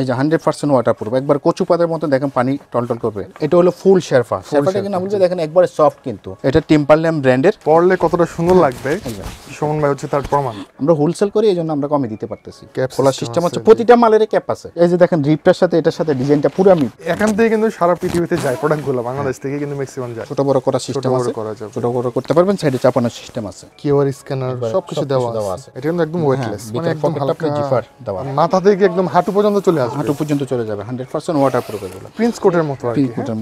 এই যে hundred percent water proof একবার কচু পাতার মতো দেখেন পানি টলটল করবে এটা হলো ফুল শেরফা শেরফাটা কিন্তু বলছে দেখেন একবার সফট কিন্তু এটা টিম্পারল্যাম ব্র্যান্ডের পড়লে কতটা সুন্দর লাগবে সুমন ভাই হচ্ছে তার প্রমাণ আমরা হোলসেল করি এই জন্য আমরা কমে দিতে পারতেছি ক্যাপ খোলার সিস্টেম আছে প্রতিটা মালের ক্যাপ আছে এই যে দেখেন রিপটার সাথে এটার সাথে ডিজাইনটা পুরো আমি এখান থেকে কিন্তু সারা পৃথিবীতে যায় প্রোডাক্টগুলো বাংলাদেশ থেকে কিন্তু ম্যাক্সিমাম যায় ছোট বড় করা সিস্টেম আছে করা ছোট বড় করতে পারবেন সাইডে চাপানোর সিস্টেম আছে কিউআর স্ক্যানার সবকিছু দেওয়া আছে এটা কিন্তু একদম ওয়েটলেস হ্যাঁ, মানে একদম হালকা মাথা থেকে একদম হাঁটু পর্যন্ত চলে হাঁটু পর্যন্ত চলে যাবে হ্যাঁ? এগুলো প্রিন্স কোটের মতো প্রিন্স কোটের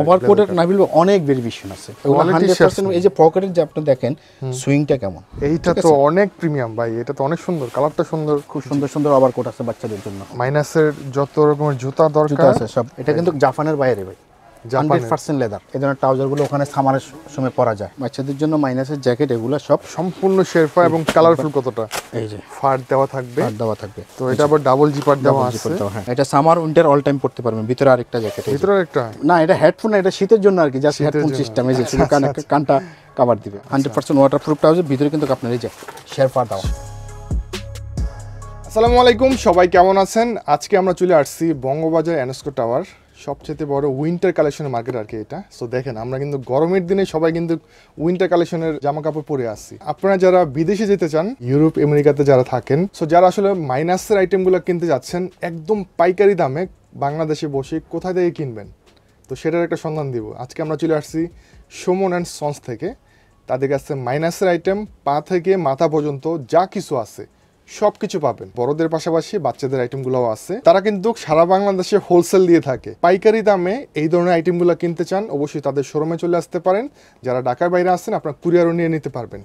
ওভার কোটের না অনেক ভেরিয়েশন আছে এই যে পকেটের যে আপনি দেখেন সুইংটা কেমন এইটা তো অনেক প্রিমিয়াম ভাই এটা তো অনেক সুন্দর কালারটা সুন্দর খুব সুন্দর সুন্দর ওভার কোট আছে বাচ্চাদের জন্য মাইনাসের যত রকমের জুতা দরকার আছে সব এটা কিন্তু জাপানের বাইরে ভাই পার্সেন্ট লেদার এই ধরনের ওখানে সামারের সময় পরা যায় বাচ্চাদের জন্য মাইনাসের জ্যাকেট সব সম্পূর্ণ এবং কালারফুল কতটা ফার দেওয়া থাকবে তো এটা আবার ডাবল দেওয়া সামার অল টাইম পারবেন ভিতরে জ্যাকেট ভিতরে না এটা হেডফোন এটা শীতের জন্য আর কি জাস্ট হেডফোন সিস্টেম কানটা দিবে হান্ড্রেড আচ্ছা। পার্সেন্ট ভিতরে কিন্তু দেওয়া আসসালামু আলাইকুম সবাই কেমন আছেন আজকে আমরা চলে আসছি বঙ্গবাজার অ্যানেস্কো টাওয়ার সবচেয়ে বড় উইন্টার কালেকশনের মার্কেট আর কি এটা সো দেখেন আমরা কিন্তু গরমের দিনে সবাই কিন্তু উইন্টার কালেকশনের জামা কাপড় পরে আসছি আপনারা যারা বিদেশে যেতে চান ইউরোপ আমেরিকাতে যারা থাকেন সো যারা আসলে মাইনাসের আইটেমগুলো কিনতে যাচ্ছেন একদম পাইকারি দামে বাংলাদেশে বসে কোথা থেকে কিনবেন তো সেটার একটা সন্ধান দিব আজকে আমরা চলে আসছি সোমন অ্যান্ড সন্স থেকে তাদের কাছে মাইনাসের আইটেম পা থেকে মাথা পর্যন্ত যা কিছু আছে সবকিছু পাবেন বড়দের পাশাপাশি বাচ্চাদের আইটেমগুলোও আছে তারা কিন্তু সারা বাংলাদেশে হোলসেল দিয়ে থাকে পাইকারি দামে এই ধরনের আইটেমগুলো কিনতে চান অবশ্যই তাদের শোরুমে চলে আসতে পারেন যারা ঢাকার বাইরে আছেন আপনার কুরিয়ারও নিয়ে নিতে পারবেন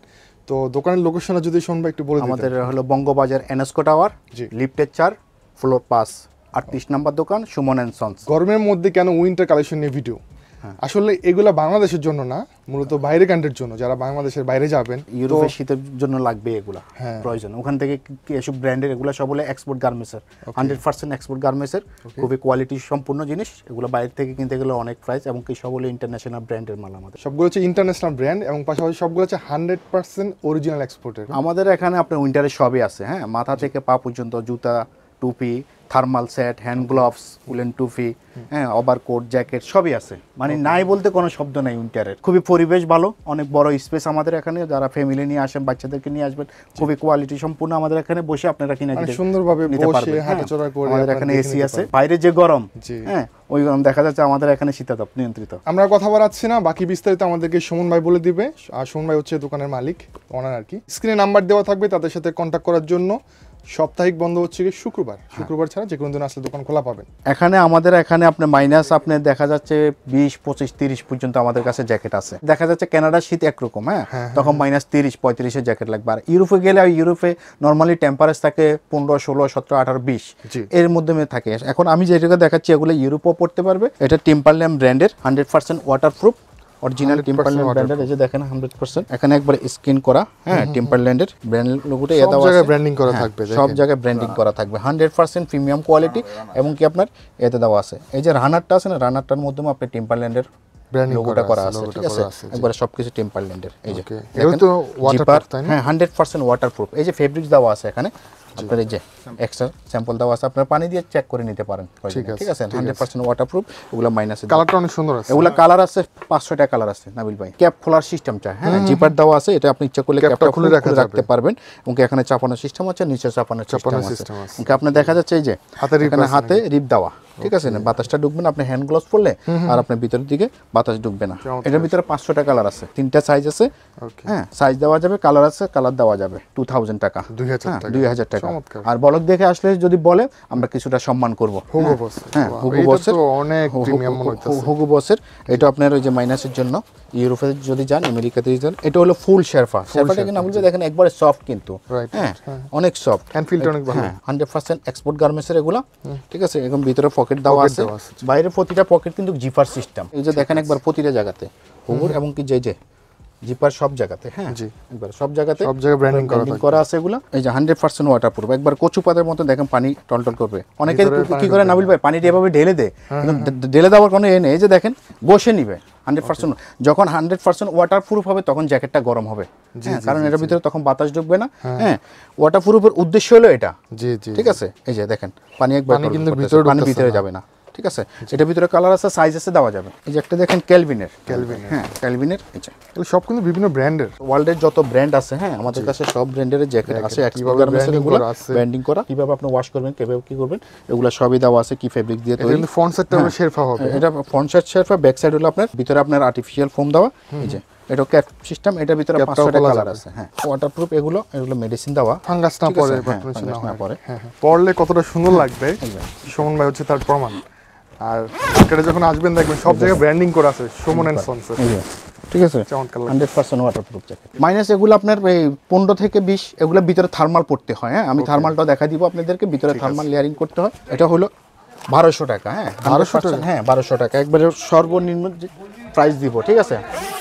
তো দোকানের লোকেশন যদি শুনবো একটু বলে আমাদের হলো বঙ্গবাজার এনএসকো টাওয়ার লিফটের চার ফ্লোর পাস আটত্রিশ নাম্বার দোকান সুমন অ্যান্ড সন্স গরমের মধ্যে কেন উইন্টার কালেকশন নিয়ে ভিডিও হ্যাঁ। আসলে এগুলা বাংলাদেশের জন্য না মূলত বাইরে কান্ট্রির জন্য যারা বাংলাদেশের বাইরে যাবেন ইউরোপের শীতের জন্য লাগবে এগুলা হ্যাঁ। প্রয়োজন ওখান থেকে এসব ব্র্যান্ডের এগুলা সব হলে এক্সপোর্ট গার্মেন্টসের হান্ড্রেড পার্সেন্ট এক্সপোর্ট গার্মেন্টসের খুবই কোয়ালিটি সম্পূর্ণ জিনিস এগুলো বাইরে থেকে কিনতে গেলে অনেক প্রাইস এবং কি সব হলে ইন্টারন্যাশনাল ব্র্যান্ডের মাল আমাদের সবগুলো হচ্ছে ইন্টারন্যাশনাল ব্র্যান্ড এবং পাশাপাশি সবগুলো হচ্ছে হান্ড্রেড পার্সেন্ট অরিজিনাল এক্সপোর্টের আমাদের এখানে আপনার উইন্টারের সবই আছে হ্যাঁ মাথা থেকে পা পর্যন্ত জুতা টুপি thermal set hand gloves woolen টুপি হ্যাঁ ওভার কোট জ্যাকেট সবই আছে মানে নাই বলতে কোনো শব্দ নাই উইন্টারের খুবই পরিবেশ ভালো অনেক বড় স্পেস আমাদের এখানে যারা ফ্যামিলি নিয়ে আসেন বাচ্চাদেরকে নিয়ে আসবেন খুবই কোয়ালিটি সম্পূর্ণ আমাদের এখানে বসে আপনারা কিনে মানে সুন্দরভাবে নিতে পারবেন হ্যাঁ, আমাদের এখানে এসি আছে বাইরে যে গরম হ্যাঁ ওই গরম দেখা যাচ্ছে আমাদের এখানে শীতাতপ নিয়ন্ত্রিত আমরা কথা বাড়াচ্ছি না বাকি বিস্তারিত আমাদেরকে সুমন ভাই বলে দিবে আর সুমন ভাই হচ্ছে দোকানের মালিক ওনার আর কি স্ক্রিনে নাম্বার দেওয়া থাকবে তাদের সাথে কন্ট্যাক্ট করার জন্য সাপ্তাহিক বন্ধ হচ্ছে শুক্রবার হ্যাঁ। শুক্রবার ছাড়া যে কোনো দিন আসলে দোকান খোলা পাবেন এখানে আমাদের এখানে আপনি মাইনাস আপনি দেখা যাচ্ছে বিশ পঁচিশ তিরিশ পর্যন্ত আমাদের কাছে জ্যাকেট আছে দেখা যাচ্ছে কানাডার শীত একরকম হ্যাঁ, হ্যাঁ, হ্যাঁ তখন মাইনাস তিরিশ পঁয়ত্রিশে জ্যাকেট লাগবে আর ইউরোপে গেলে ইউরোপে নর্মালি টেম্পারেচার থাকে পনেরো ষোলো সতেরো আঠারো বিশ এর মধ্যে থাকে এখন আমি যেটাকে দেখাচ্ছি এগুলো ইউরোপও পড়তে পারবে এটা টিম্পারল্যাম ব্র্যান্ডের hundred percent waterproof original Timberland ব্র্যান্ডের এই যে দেখেন 100% এখানে একবার স্ক্রিন করা হ্যাঁ টিম্পারল্যান্ডের ব্র্যান্ড লোগোটা এটা আছে হ্যাঁ, জায়গায় ব্র্যান্ডিং করা থাকবে সব জায়গায় ব্র্যান্ডিং করা থাকবে 100% প্রিমিয়াম কোয়ালিটি এবং কি আপনার এতে দেওয়া আছে এই যে রানারটা আছে না রানারটার মাধ্যমে আপনি টিম্পারল্যান্ডের লোগোটা করা আছে ঠিক আছে একবার সবকিছু টেম্পারল্যান্ডের এই যে এটা তো ওয়াটারপ্রুফ তাই না হ্যাঁ 100% ওয়াটারপ্রুফ এই যে দেওয়া আছে এখানে আপনার এই যে এক্সট্রা স্যাম্পল দেওয়া আছে আপনার পানি দিয়ে চেক করে নিতে পারেন ঠিক আছে হান্ড্রেড পার্সেন্ট ওয়াটারপ্রুফ ওগুলো মাইনাস কালারটা অনেক সুন্দর আছে ওগুলো কালার আছে পাঁচশো টাকা কালার আছে নাবিল ভাই ক্যাপ খোলার সিস্টেমটা হ্যাঁ জিপার দেওয়া আছে এটা আপনি ইচ্ছা করলে ক্যাপটা খুলে রাখতে পারবেন ওকে এখানে চাপানোর সিস্টেম আছে নিচে চাপানোর সিস্টেম আছে ওকে আপনার দেখা যাচ্ছে এই যে হাতে হাতে রিপ দেওয়া ঠিক আছে না বাতাসটা ঢুকবে না আপনি হ্যান্ড গ্লোভস পরলে আর আপনার ভিতরের দিকে বাতাস ঢুকবে না এটার ভিতরে পাঁচশোটা কালার আছে তিনটা সাইজ আছে হ্যাঁ সাইজ দেওয়া যাবে কালার আছে কালার দেওয়া যাবে টু থাউজেন্ড হ্যাঁ, টাকা দুই হাজার টাকা আর বলক দেখে আসলে যদি বলে আমরা কিছুটা সম্মান করবো হুগু হ্যাঁ, হ্যাঁ, বসের হুগু বসের এটা আপনার ওই যে মাইনাসের জন্য ইউরোপে যদি যান আমেরিকাতে যান এটা হলো ফুল শেরফা শেরফাটা কিন্তু বলছে দেখেন একবারে সফট কিন্তু হ্যাঁ অনেক সফট হ্যান্ড ফিল্ড অনেক ভালো হান্ড্রেড পার্সেন্ট এক্সপোর্ট গার্মেন্টসের এগুলো ঠিক আছে এরকম ভিতরে পকেট দেওয়া আছে আচ্ছা। বাইরে প্রতিটা পকেট কিন্তু জিপার সিস্টেম এই যে দেখেন একবার প্রতিটা জায়গাতে হুবুর এবং কি যে যে জিপার সব জায়গাতে হ্যাঁ জি একবার সব জায়গাতে সব জায়গায় ব্র্যান্ডিং করা থাকে করা আছে এগুলো এই যে 100% ওয়াটারপ্রুফ একবার কচুপাতার মতো দেখেন পানি টলটল করবে অনেকে কি করে নাবিল ভাই পানিটা এভাবে ঢেলে দেয় হ্যাঁ, হ্যাঁ। ঢেলে দেওয়ার কোনো এ নেই এই যে দেখেন বসে নিবে হান্ড্রেড পার্সেন্ট যখন হান্ড্রেড পার্সেন্ট ওয়াটার প্রুফ হবে তখন জ্যাকেটটা গরম হবে হ্যাঁ, কারণ এটার ভিতরে তখন বাতাস ঢুকবে না হ্যাঁ ওয়াটার হ্যাঁ, প্রুফের উদ্দেশ্য হলো এটা ঠিক আছে এই যে দেখেন পানি একবার পানি ভিতরে যাবে না ঠিক আছে এটার ভিতরে কালার আছে সাইজ আছে দেওয়া যাবে এই যে একটা দেখেন ক্যালভিনের ক্যালভিনের হ্যাঁ ক্যালভিনের সব কিন্তু বিভিন্ন ব্র্যান্ডের ওয়ার্ল্ডের যত ব্র্যান্ড আছে হ্যাঁ আমাদের কাছে সব ব্র্যান্ডের জ্যাকেট আছে কিভাবে ব্র্যান্ডিং করা কিভাবে আপনি ওয়াশ করবেন কিভাবে কি করবেন এগুলো সবই দেওয়া আছে কি ফেব্রিক দিয়ে তৈরি কিন্তু ফ্রন্ট সাইডটা হ্যাঁ। শেরফা হবে এটা front side sherpa back side হলো আপনার ভিতরে আপনার আর্টিফিশিয়াল ফোম দেওয়া এই যে এটা ক্যাপ সিস্টেম এটার ভিতরে পাঁচটা কালার আছে হ্যাঁ ওয়াটারপ্রুফ এগুলো এগুলো মেডিসিন দেওয়া ফাঙ্গাস না পড়ে হ্যাঁ, না পড়ে হ্যাঁ, পড়লে কতটা সুন্দর লাগবে সুমন ভাই হচ্ছে তার প্রমাণ আর এটা যখন আসবেন দেখবেন সব জায়গায় ব্র্যান্ডিং করা আছে সুমন অ্যান্ড সনসের ঠিক আছে hundred percent waterproof jacket minus এগুলো আপনার পনেরো থেকে বিশ এগুলো ভিতরে থার্মাল পড়তে হয় হ্যাঁ আমি থার্মালটা দেখা দিব আপনাদেরকে ভিতরে থার্মাল লেয়ারিং করতে হয় এটা হলো বারোশো টাকা হ্যাঁ বারোশো টাকা হ্যাঁ বারোশো টাকা একবারে সর্বনিম্ন প্রাইস দিব ঠিক আছে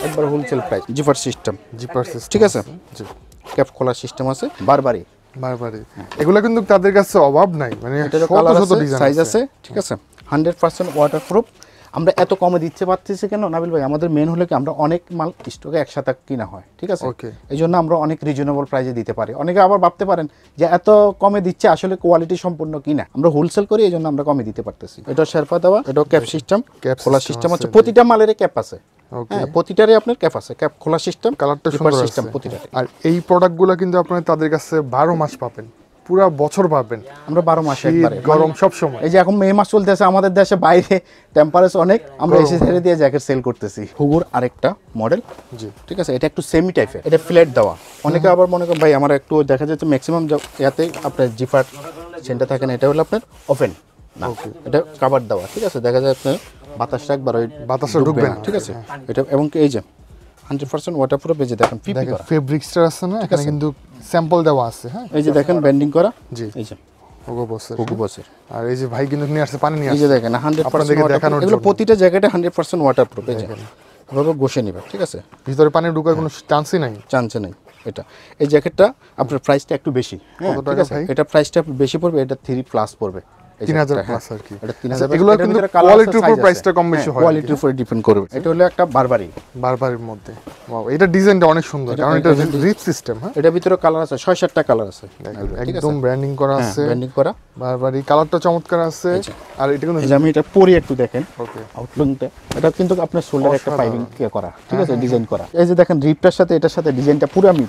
একবার wholesale price zipper system zipper system ঠিক আছে জি ক্যাপ খোলার সিস্টেম আছে বারবারই বারবারই এগুলো কিন্তু তাদের কাছে অভাব নাই মানে শত শত ডিজাইন সাইজ আছে ঠিক আছে হান্ড্রেড পার্সেন্ট ওয়াটারপ্রুফ আমরা এত কমে দিতে পারতেছি কেন নাবিল ভাই আমাদের মেন হলে কি আমরা অনেক মাল স্টকে একসাথে কিনা হয় ঠিক আছে এই জন্য আমরা অনেক রিজনেবল প্রাইসে দিতে পারি অনেকে আবার ভাবতে পারেন যে এত কমে দিচ্ছে আসলে কোয়ালিটি সম্পূর্ণ কিনা আমরা হোলসেল করি এই জন্য আমরা কমে দিতে পারতেছি এটা শেরফা দেওয়া এটা ক্যাপ সিস্টেম ক্যাপ খোলা সিস্টেম আছে প্রতিটা মালের ক্যাপ আছে হ্যাঁ, প্রতিটারে আপনার ক্যাপ আছে ক্যাপ খোলা সিস্টেম কালারটা সুন্দর সিস্টেম প্রতিটা আর এই প্রোডাক্টগুলো কিন্তু আপনারা তাদের কাছে বারো মাস পাবেন পুরা বছর পাবেন আমরা বারো মাসে মানে গরম সব সময় এই যে এখন মে মাস চলতেছে আমাদের দেশে বাইরে টেম্পারেচার অনেক আমরা এসে ছেড়ে দিয়ে জ্যাকেট সেল করতেছি হুগুর আরেকটা মডেল জি ঠিক আছে এটা একটু সেমি টাইপের এটা ফ্ল্যাট দেওয়া অনেকে আবার মনে করেন ভাই আমার একটু দেখা যাচ্ছে ম্যাক্সিমাম ইয়াতে আপনার জিফার সেন্টার থাকে না এটা হলো আপনার ওপেন না এটা কাবার দেওয়া ঠিক আছে দেখা যায় আপনার বাতাসটা একবার ওই বাতাসটা ঢুকবে না ঠিক আছে এটা এবং এই যে হান্ড্রেড পার্সেন্ট ওয়াটারপ্রুফ এই যে দেখেন ফেব্রিক্সটা আছে না এখানে কিন্তু স্যাম্পল দেওয়া আছে হ্যাঁ এই যে দেখেন ব্যান্ডিং করা জি এই যে হ্যাঁ? আর এই যে ভাই কিন্তু নিয়ে আসছে পানি নিয়ে আসছে দেখেন হান্ড্রেড এগুলো প্রতিটা জায়গাটা হান্ড্রেড পার্সেন্ট ওয়াটারপ্রুফ এই যে এভাবে ঘষে নেবে ঠিক আছে ভিতরে পানি ঢুকার কোনো চান্সই হ্যাঁ। নাই চান্সই নাই এটা এই জ্যাকেটটা আপনার প্রাইসটা একটু বেশি হ্যাঁ এটা প্রাইসটা বেশি পড়বে এটা থ্রি প্লাস পড়বে হ্যাঁ, আর করা হ্যাঁ, আপনার ঠিক আছে ডিজাইন হ্যাঁ, করা এই যে দেখেন রিপটার সাথে এটার সাথে পুরো আমি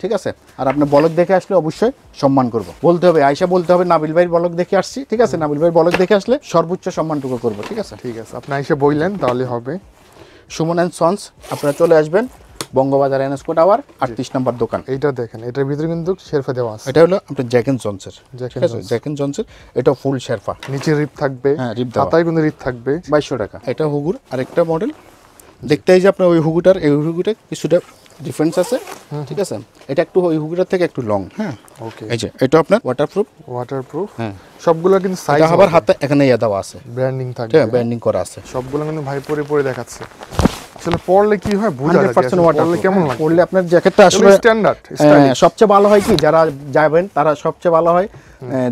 ঠিক আছে আর আপনি বলক দেখে আসলে অবশ্যই সম্মান করবো বলতে হবে আয়সা বলতে হবে নাবিল ভাই বলক দেখে আসছি ঠিক আছে নাবিল ভাই বলক দেখে আসলে সর্বোচ্চ সম্মানটুকু করবো ঠিক আছে ঠিক আছে আপনি এসে বইলেন তাহলে হবে সুমন অ্যান্ড সন্স আপনারা চলে আসবেন বঙ্গবাজার এনএসকো টাওয়ার আটত্রিশ নম্বর দোকান এটা দেখেন এটার ভিতরে কিন্তু শেরফা দেওয়া আছে এটা হলো আপনার জ্যাকেন জনসের জ্যাকেন জনসের এটা ফুল শেরফা নিচে রিপ থাকবে হ্যাঁ, রিপ হাতায় কিন্তু রিপ থাকবে বাইশশো টাকা এটা হুগুর আরেকটা মডেল দেখতে যে আপনার ওই হুগুটার এই হুগুটা কিছুটা ডিফারেন্স আছে ঠিক আছে এটা একটু ওই হুগরার থেকে একটু লং হ্যাঁ ওকে এই যে এটা আপনার ওয়াটারপ্রুফ ওয়াটারপ্রুফ হ্যাঁ সবগুলো কিন্তু সাইজ এটা আবার হাতে এখানে ইয়া ইয়ে দাও আছে ব্র্যান্ডিং থাকে হ্যাঁ ব্র্যান্ডিং করা আছে সবগুলো কিন্তু ভাই পরে পরে দেখাচ্ছে আসলে পড়লে কি হয় বোঝা যায় 100% ওয়াটারপ্রুফ পড়লে কেমন লাগে পড়লে আপনার জ্যাকেটটা আসলে স্ট্যান্ডার্ড সবচেয়ে ভালো হয় কি যারা যাবেন তারা সবচেয়ে ভালো হয়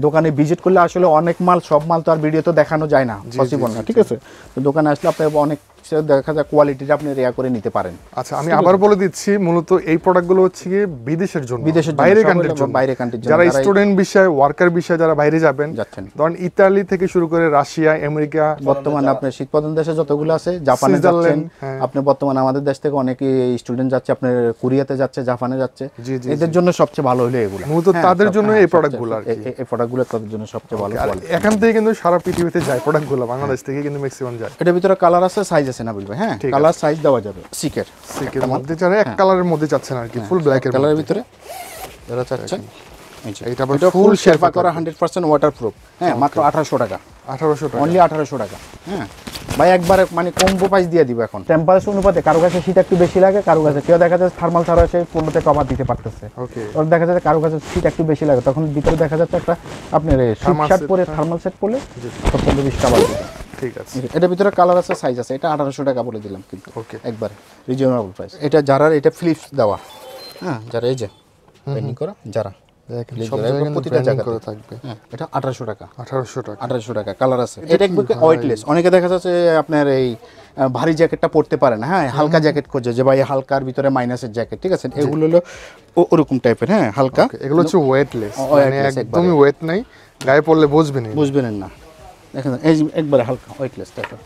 দোকানে ভিজিট করলে আসলে অনেক মাল সব মাল তো আর ভিডিও তো দেখানো যায় না পসিবল না ঠিক আছে তো দোকানে আসলে আপনি অনেক হচ্ছে দেখা যায় কোয়ালিটিটা আপনি রেয়া করে নিতে পারেন আচ্ছা আমি আবার বলে দিচ্ছি মূলত এই প্রোডাক্টগুলো হচ্ছে কি বিদেশের জন্য বিদেশের বাইরে কান্ট্রির জন্য বাইরে কান্ট্রির জন্য যারা স্টুডেন্ট বিষয় ওয়ার্কার বিষয় যারা বাইরে যাবেন যাচ্ছেন ধরুন ইতালি থেকে শুরু করে রাশিয়া আমেরিকা বর্তমানে আপনি শীত প্রধান দেশে যতগুলো আছে জাপানে যাচ্ছেন হ্যাঁ। আপনি বর্তমানে আমাদের দেশ থেকে অনেকে স্টুডেন্ট যাচ্ছে আপনার কোরিয়াতে যাচ্ছে জাপানে যাচ্ছে এদের জন্য সবচেয়ে ভালো হলো এগুলো মূলত হ্যাঁ, তাদের জন্য হ্যাঁ, এই প্রোডাক্টগুলো আর কি এই প্রোডাক্টগুলো তাদের জন্য সবচেয়ে ভালো এখান থেকে কিন্তু সারা পৃথিবীতে যায় প্রোডাক্টগুলো বাংলাদেশ থেকে কিন্তু ম্যাক্সিমাম যায় এটার ভিতরে কালার আছে সাইজ আছে হ্যাঁ কালার সাইজ দেওয়া যাবে সিকের সিকের মধ্যে যারা এক কালারের হ্যাঁ। মধ্যে আর কি ফুল ব্ল্যাক এর কালারের ভিতরে যারা ফুল শেরপা করা 100% ওয়াটারপ্রুফ হ্যাঁ মাত্র 1800 টাকা 1800 টাকা অনলি 1800 টাকা হ্যাঁ ভাই একবারে মানে কম্বো প্রাইস দিয়ে দিব এখন টেম্পারেচার অনুপাতে কারো কাছে শীত একটু বেশি লাগে কারো কাছে কেউ দেখা যাচ্ছে থার্মাল ছাড়া সে পনেরোতে দিতে পারতেছে ওর দেখা যাচ্ছে কারো কাছে শীত একটু বেশি লাগে তখন ভিতরে দেখা যাচ্ছে একটা আপনার শার্ট পরে থার্মাল সেট করলে সব বেশি ঠিক আছে এটা ভিতরে কালার আছে সাইজ আছে এটা আঠারোশো টাকা বলে দিলাম কিন্তু ওকে একবারে রিজনেবল এটা যারা এটা ফ্লিপস দেওয়া হ্যাঁ যারা এই যে পেন্টিং করা যারা অনেকে দেখা যাচ্ছে আপনার এই ভারী জ্যাকেটটা পরতে পারে না হ্যাঁ হালকা জ্যাকেট খোঁজে যে ভাই হালকার ভিতরে মাইনাসের জ্যাকেট ঠিক আছে এগুলো হলো ওরকম টাইপের হ্যাঁ হালকা এগুলো হচ্ছে ওয়েটলেস oh, মানে একদমই ওয়েট নাই গায়ে পড়লে বুঝবেন বুঝবেন না দেখেন একবারে হালকা ওয়েটলেস টাইপের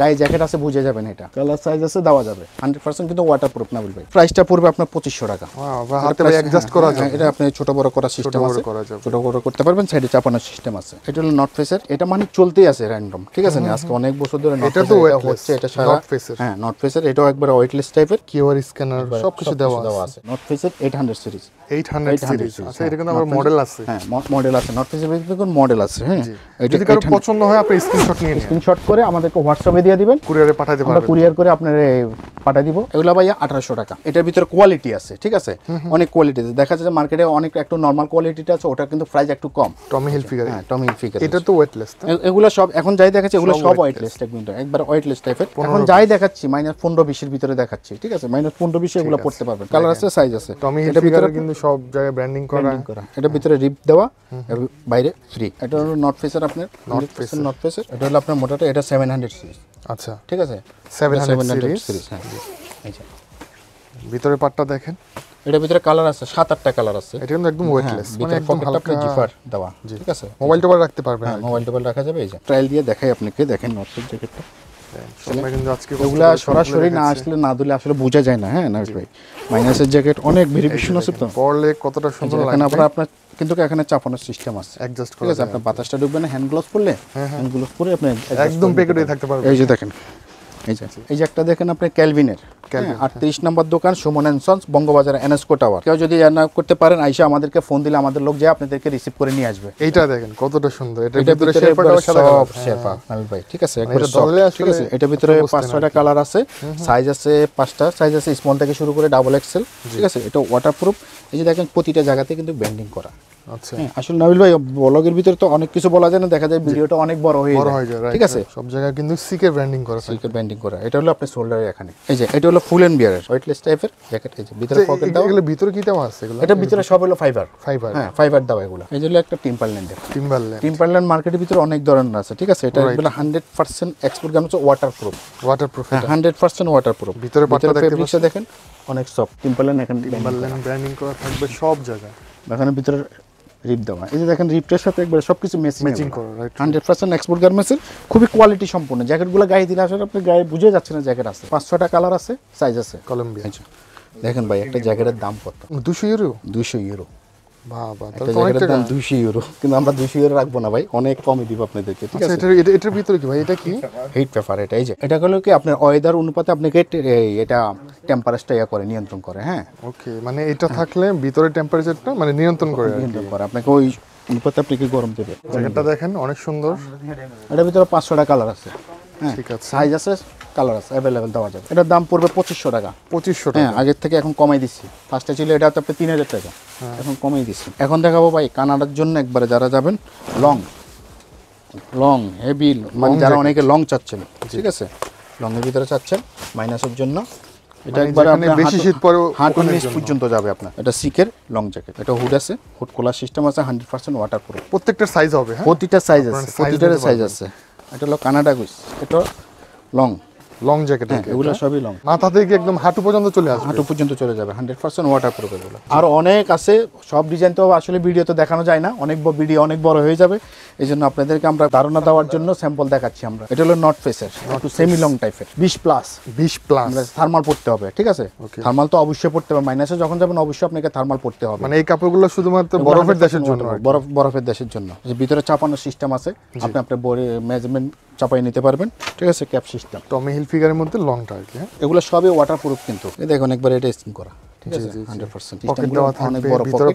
গায়ে জ্যাকেট আছে বুঝে যাবেন এটা কালার সাইজ আছে দেওয়া যাবে হান্ড্রেড পার্সেন্ট কিন্তু ওয়াটার প্রুফ না বলবে প্রাইসটা পড়বে আপনার পঁচিশশো টাকা অ্যাডজাস্ট করা যায় হ্যাঁ, এটা আপনি ছোট বড় করার সিস্টেম আছে ছোট বড় করতে পারবেন সাইডে চাপানোর সিস্টেম আছে এটা হলো নট ফেসের এটা মানে চলতেই আছে র্যান্ডম ঠিক আছে না আজকে অনেক বছর ধরে এটা তো হচ্ছে এটা সারা নট ফেসের হ্যাঁ নট ফেসের এটাও একবার ওয়েটলেস টাইপের কিউআর স্ক্যানার সবকিছু দেওয়া দেওয়া আছে নট ফেসের 800 সিরিজ 800 সিরিজ আচ্ছা এটা কিন্তু আমার মডেল আছে হ্যাঁ মডেল আছে নট ফেসের মডেল আছে হ্যাঁ এটা পছন্দ হয় আপনি স্ক্রিনশট নিয়ে স্ক্রিনশট করে আমাদেরকে হোয়াটসঅ্যাপে দিয়ে দিবেন কুরিয়ারে পাঠাতে পারবেন কুরিয়ার করে আপনার পাঠা দিব এগুলো ভাইয়া আঠারোশো টাকা এটার ভিতরে কোয়ালিটি আছে ঠিক আছে অনেক কোয়ালিটি আছে দেখা যাচ্ছে মার্কেটে অনেক একটু নর্মাল কোয়ালিটিটা আছে ওটা কিন্তু প্রাইস একটু কম টমি হিল ফিগার হ্যাঁ টমি হিল ফিগার এটা তো ওয়েটলেস এগুলো সব এখন যাই দেখাচ্ছি এগুলো সব ওয়েটলেস কিন্তু একবার ওয়েটলেস টাইপের এখন যাই দেখাচ্ছি মাইনাস পনেরো বিশের ভিতরে দেখাচ্ছি ঠিক আছে মাইনাস পনেরো বিশে এগুলো পড়তে পারবেন কালার আছে সাইজ আছে টমি হিল ফিগার কিন্তু সব জায়গায় ব্র্যান্ডিং করা এটা ভিতরে রিপ দেওয়া বাইরে ফ্রি এটা হলো নর্থ ফেসের আপনার নর্থ ফেসের নট ফেসের এটা হলো আপনার মোটাটা এটা সেভেন হান্ড্রেড সিরিজ আচ্ছা ঠিক আছে 700 সিরিজ আচ্ছা ভিতরে পাটটা দেখেন এটার ভিতরে কালার আছে সাত আটটা কালার আছে এটা কিন্তু একদম ওয়েটলেস হ্যাঁ, মানে একদম হালকা জিফার দেওয়া ঠিক আছে মোবাইল টোবাইল রাখতে পারবেন মোবাইল হ্যাঁ, টোবাইল রাখা যাবে এই যে ট্রায়াল দিয়ে দেখাই আপনাকে দেখেন নটসের জ্যাকেটটা জ্যাকেট অনেক ভেরিফিকেশন আছে তো পরলে কতটা সুন্দর লাগে আপনার কিন্তু এখানে চাপানোর সিস্টেম আছে অ্যাডজাস্ট করা ঠিক আছে না হ্যান্ড গ্লোভস পরলে হ্যান্ড হ্যাঁ। গ্লোভস পরে আপনি একদম দেখেন এই যে এই যে একটা দেখেন আপনি ক্যালভিনের হ্যাঁ, হ্যাঁ। আটত্রিশ নম্বর দোকান সুমন বঙ্গবাজার এনএসকো টাওয়ার কেউ যদি করতে পারেন আইসা আমাদেরকে ফোন দিলে আমাদের লোক আপনাদেরকে রিসিভ করে নিয়ে আসবে দেখেন কতটা সুন্দর এটা ভিতরে হ্যাঁ। ঠিক আছে মানে ঠিক আছে এটা ভিতরে পাঁচ ছয়টা কালার আছে সাইজ আছে পাঁচটা সাইজ আছে স্মল থেকে শুরু করে ডাবল এক্সেল ঠিক আছে এটা এই যে দেখেন প্রতিটা জায়গাতে কিন্তু ব্যান্ডিং করা আচ্ছা। আসলে ভাই ব্লগের ভিতরে তো অনেক কিছু বলা যায় না দেখা যায় ভিডিওটা অনেক বড় হয়ে যায় ঠিক আছে সব জায়গায় কিন্তু সিকের ব্র্যান্ডিং করা ব্র্যান্ডিং করা এটা হলো আপনার শোল্ডারে এখানে এই যে এটা হলো ফুল এন্ড বিয়ারের ওয়েটলেস টাইপের জ্যাকেট এই ভিতরে পকেট আচ্ছা, দাও এগুলো ভিতরে কি দাম আছে এগুলো এটা ভিতরে সব হলো ফাইবার ফাইবার হ্যাঁ ফাইবার দাও এগুলো এই হলো একটা টিম্পারল্যান্ডের টিম্পারল্যান্ড টিম্পারল্যান্ড মার্কেটের ভিতরে অনেক ধরনের আছে ঠিক আছে এটা এগুলো 100% এক্সপোর্ট গান হচ্ছে ওয়াটারপ্রুফ ওয়াটারপ্রুফ এটা 100% ওয়াটারপ্রুফ ভিতরে পাটটা দেখতে দেখেন অনেক সফট টিম্পারল্যান্ড এখানে টিম্পারল্যান্ড ব্র্যান্ডিং করা থাকবে সব জায়গায় এখানে ভিতরে রিপ দেওয়া এই যে দেখেন রিপটার সাথে একবার সবকিছু মেসিং ম্যাচিং করা রাইট 100% এক্সপোর্ট গার্মেন্টসের খুবই কোয়ালিটি সম্পন্ন জ্যাকেটগুলো গায়ে দিলে আসলে আপনি গায়ে বুঝে যাচ্ছে না জ্যাকেট আছে 500টা কালার আছে সাইজ আছে কলম্বিয়া দেখেন ভাই একটা জ্যাকেটের দাম কত দুশো ইউরো 200 ইউরো বাবা দাম ইউরো রাখবো না ভাই অনেক কমে আচ্ছা, ওয়েদার অনুপাতে আপনাকে এটা টেম্পারেচারটা ইয়া করে নিয়ন্ত্রণ করে হ্যাঁ ওকে মানে এটা থাকলে ভিতরে টেম্পারেচারটা মানে নিয়ন্ত্রণ করে নিয়ন্ত্রণ ওই অনুপাতে আপনাকে গরম দেবে জ্যাকেটটা দেখেন অনেক সুন্দর এটার ভিতরে পাঁচশোটা কালার আছে সাইজ হ্যাঁ? আছে কালার আছে অ্যাভেলেবেল দেওয়া যাবে এটার দাম পড়বে পঁচিশশো টাকা পঁচিশশো টাকা হ্যাঁ, আগের থেকে এখন কমাই দিচ্ছি ফার্স্টে ছিল এটা আপনার তিন হাজার টাকা হ্যাঁ। এখন কমাই দিচ্ছি এখন দেখাবো ভাই কানাডার জন্য একবারে যারা যাবেন লং লং হেভি মানে যারা অনেকে লং চাচ্ছেন ঠিক আছে লংয়ের ভিতরে চাচ্ছেন মাইনাসের জন্য এটা মানে একবার বেশি শীত পরে হাঁটু নিচ পর্যন্ত যাবে আপনার এটা সিকের লং জ্যাকেট এটা হুড আছে হুড কোলার সিস্টেম আছে হান্ড্রেড পার্সেন্ট ওয়াটার প্রুফ প্রত্যেকটা সাইজ হবে হ্যাঁ? প্রতিটা সাইজ আছে প্রতিটার সাইজ আছে এটা হলো কানাডা গুইস এটা লং লং জ্যাকেট এগুলো সবই লং মাথা থেকে একদম হাঁটু পর্যন্ত চলে আসবে হাঁটু পর্যন্ত চলে যাবে হান্ড্রেড ওয়াটার প্রুফ এগুলো আর অনেক আছে সব ডিজাইন তো আসলে ভিডিওতে দেখানো যায় না অনেক বড় ভিডিও অনেক বড় হয়ে যাবে এই জন্য আপনাদেরকে আমরা ধারণা দেওয়ার জন্য স্যাম্পল দেখাচ্ছি আমরা এটা হলো নট ফেসের একটু সেমি লং টাইপের বিশ প্লাস বিশ প্লাস থার্মাল পড়তে হবে ঠিক আছে থার্মাল তো অবশ্যই পড়তে হবে মাইনাসে যখন যাবেন অবশ্যই আপনাকে থার্মাল পড়তে হবে মানে এই কাপড়গুলো শুধুমাত্র বরফের দেশের জন্য বরফ বরফের দেশের জন্য ভিতরে চাপানোর সিস্টেম আছে আপনি আপনার মেজারমেন্ট চাপাই নিতে পারবেন ঠিক আছে ক্যাপ সিস্টেম টমি হিল ফিগারের মধ্যে লং আর হ্যাঁ? এগুলো সবই ওয়াটারপ্রুফ কিন্তু দেখুন একবার এটা স্টিম করা আছে দেখা যাচ্ছে কোনো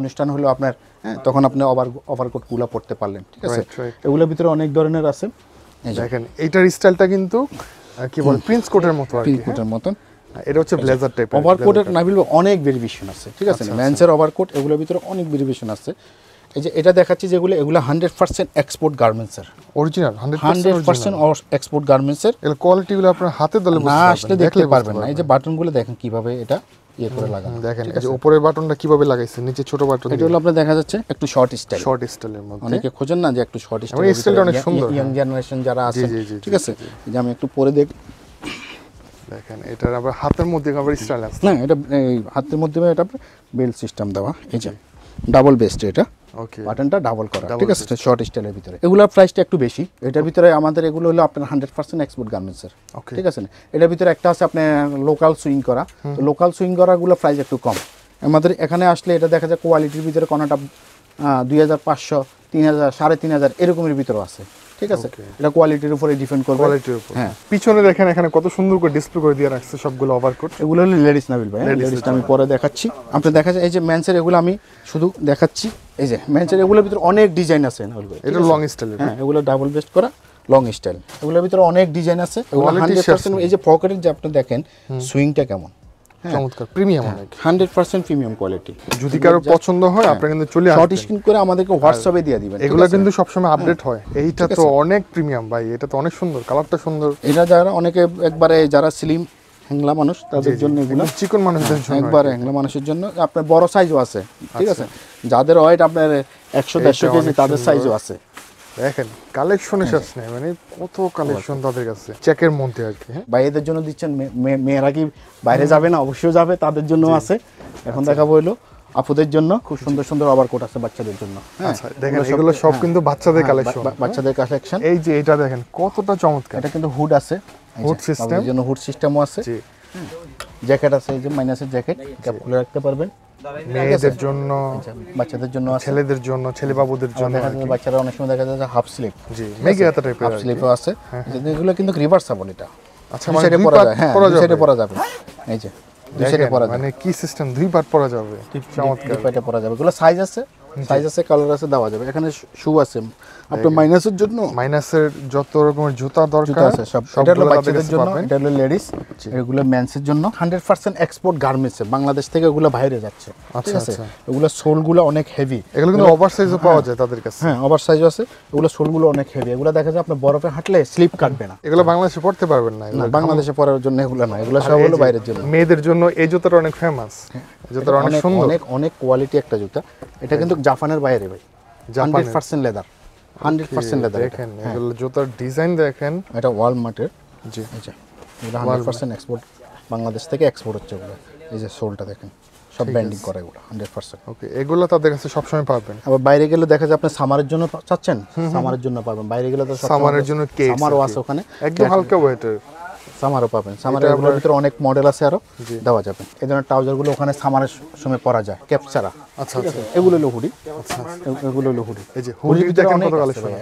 অনুষ্ঠান আপনার হ্যাঁ তখন আপনি ওভার পারলেন ঠিক আছে এগুলোর ভিতরে অনেক ধরনের আছে এইটার স্টাইলটা কিন্তু কি প্রিন্স মতো প্রিন্স কোটের হ্যাঁ? মতন হ্যাঁ, এটা হচ্ছে ব্লেজার টাইপ ওভারকোটের নাভিল অনেক ভেরিয়েশন আছে ঠিক আছে ম্যান্সের ওভারকোট এগুলোর ভিতরে অনেক ভেরিয়েশন আছে এই যে এটা দেখাচ্ছি যেগুলো এগুলো হান্ড্রেড পার্সেন্ট এক্সপোর্ট গার্মেন্টসের অরিজিনাল হান্ড্রেড পার্সেন্ট এক্সপোর্ট গার্মেন্টসের এর কোয়ালিটিগুলো আপনার হাতে দলে না আসলে দেখতে পারবেন না এই যে বাটনগুলো দেখেন কিভাবে এটা ইয়ে করে লাগানো দেখেন এই যে উপরের বাটনটা কিভাবে লাগাইছে নিচে ছোট বাটন এটা হলো আপনার দেখা যাচ্ছে একটু শর্ট স্টাইল শর্ট স্টাইলের মধ্যে অনেকে খোঁজেন না যে একটু শর্ট স্টাইল স্টাইলটা অনেক সুন্দর ইয়াং হ্যাঁ। জেনারেশন যারা আছে ঠিক আছে যে আমি একটু পরে দেখ দেখেন এটার আবার হাতের মধ্যে আবার স্টাইল আছে না এটা হাতের মধ্যে এটা বেল্ট সিস্টেম দেওয়া এই যে ডাবল বেস্ট এটা ওকে বাটনটা ডাবল করা ঠিক আছে শর্ট স্টাইলের ভিতরে এগুলোর প্রাইসটা একটু বেশি এটার ভিতরে আমাদের এগুলো হলো আপনার হান্ড্রেড পার্সেন্ট এক্সপোর্ট গার্মেন্টসের ঠিক আছে এটার ভিতরে একটা আছে আপনার লোকাল সুইং করা লোকাল সুইং করাগুলো প্রাইস একটু কম আমাদের এখানে আসলে এটা দেখা যায় কোয়ালিটির ভিতরে কোনোটা দুই হাজার পাঁচশো তিন হাজার সাড়ে তিন হাজার এরকমের ভিতরেও আছে ঠিক আছে এটা কোয়ালিটির উপরে ডিপেন্ড করবে কোয়ালিটির উপর হ্যাঁ পিছনে দেখেন এখানে কত সুন্দর করে ডিসপ্লে করে দিয়ে রাখছে সবগুলো ওভারকোট এগুলো হলো লেডিস নাবিল ভাই লেডিস হ্যাঁ? আমি পরে দেখাচ্ছি আপনি দেখা যায় এই যে মেন্সের এগুলো আমি শুধু দেখাচ্ছি এই যে মেন্সের এগুলোর ভিতরে অনেক ডিজাইন আছে নাবিল ভাই এটা লং স্টাইল হ্যাঁ এগুলো ডাবল বেস্ট করা লং স্টাইল এগুলোর ভিতরে অনেক ডিজাইন আছে এই যে পকেটের যে আপনি দেখেন সুইংটা কেমন হ্যাঁ। চমৎকার প্রিমিয়াম অনেক প্রিমিয়াম কোয়ালিটি যদি কারো পছন্দ হয় হ্যাঁ। কিন্তু চলে শর্ট স্ক্রিন করে আমাদেরকে হোয়াটসঅ্যাপে দিয়ে দিবেন এগুলো কিন্তু সবসময় আপডেট হ্যাঁ। হয় এইটা তো অনেক প্রিমিয়াম ভাই এটা তো অনেক সুন্দর কালারটা সুন্দর এটা যারা অনেকে একবারে যারা স্লিম হ্যাংলা মানুষ তাদের জন্য এগুলো চিকন মানুষদের জন্য একবারে হ্যাংলা মানুষের জন্য আপনার বড় সাইজও আছে ঠিক আচ্ছা। আছে যাদের ওয়েট আপনার একশো দেড়শো কেজি তাদের সাইজও আছে দেখেন কালেকশন শেষ নেই মানে কত কালেকশন তাদের কাছে চেকের মধ্যে আর কি হ্যাঁ? ভাইদের জন্য দিচ্ছেন মেয়েরা কি বাইরে যাবে না অবশ্যই যাবে তাদের জন্য আছে এখন আচ্ছা। দেখাবো হইলো আপুদের জন্য খুব সুন্দর সুন্দর ওভার কোট আছে বাচ্চাদের জন্য হ্যাঁ? আচ্ছা দেখেন এগুলো সব কিন্তু হ্যাঁ, বাচ্চাদের কালেকশন বাচ্চাদের কালেকশন এই যে এটা দেখেন কতটা চমৎকার এটা কিন্তু হুড আছে হুড সিস্টেম জন্য হুড সিস্টেমও আছে জ্যাকেট আছে এই যে মাইনাসের জ্যাকেট এটা খুলে রাখতে পারবেন মেয়েদের জন্য আচ্ছা, বাচ্চাদের জন্য ছেলেদের জন্য ছেলে বাবুদের আচ্ছা, জন্য বাচ্চারা অনেক সময় দেখা যায় যে হাফ স্লিপ জি মেগি হাতা টাইপের হাফ স্লিপ আছে হ্যাঁ, হ্যাঁ। এগুলো কিন্তু রিভার্সেবল এটা আচ্ছা মানে সেটা হ্যাঁ, পরা যায় হ্যাঁ সেটা পড়া যাবে এই যে পড়া যাবে মানে কি সিস্টেম দুই পার পড়া যাবে চমৎকার দুই পাটে পরা যাবে এগুলো সাইজ আছে সাইজ আছে কালার আছে দেওয়া যাবে এখানে শু আছে আপনার মাইনাসের জন্য মাইনাসের যত রকমের জুতা দরকার আছে সব এটা হলো বাচ্চাদের জন্য এটা হলো লেডিস এগুলো মেন্সের জন্য 100% এক্সপোর্ট গার্মেন্টস বাংলাদেশ থেকে এগুলো বাইরে যাচ্ছে আচ্ছা আচ্ছা এগুলো সোলগুলো অনেক হেভি এগুলো কিন্তু ওভারসাইজও হ্যাঁ, পাওয়া যায় তাদের কাছে হ্যাঁ ওভারসাইজ আছে এগুলো সোলগুলো অনেক হেভি এগুলো দেখা যায় আপনি বরফে হাঁটলে স্লিপ কাটবে না এগুলো বাংলাদেশে পড়তে পারবেন না এগুলো বাংলাদেশে পড়ার জন্য এগুলো না এগুলো সব হলো বাইরের জন্য মেয়েদের জন্য এই জুতাটা অনেক ফেমাস হ্যাঁ, জুতাটা অনেক সুন্দর অনেক অনেক কোয়ালিটি একটা জুতা এটা হ্যাঁ। কিন্তু জাপানের বাইরে ভাই 100% লেদার হান্ড্রেড পার্সেন্ট দেখেন হ্যাঁ। এগুলো ডিজাইন দেখেন এটা ওয়ালমার্টের জি আচ্ছা হান্ড্রেড পার্সেন্ট এক্সপোর্ট বাংলাদেশ থেকে এক্সপোর্ট হচ্ছে ওগুলো এই যে সোলটা দেখেন সব ব্যান্ডিং করা এগুলো হান্ড্রেড পার্সেন্ট ওকে এগুলো তাদের কাছে সবসময় পাবেন আবার বাইরে গেলে দেখা যায় আপনি সামারের জন্য চাচ্ছেন সামারের জন্য পাবেন বাইরে গেলে সামারের জন্য কেক সামারও পাবেন সামারের ভিতরে অনেক মডেল আছে আরো দেওয়া যাবে এই ধরনের ট্রাউজারগুলো ওখানে সামারের সময় পরা যায় ক্যাপচারা আচ্ছা, আচ্ছা। এগুলো হুডি আচ্ছা, আচ্ছা। এগুলো হুডি হুডি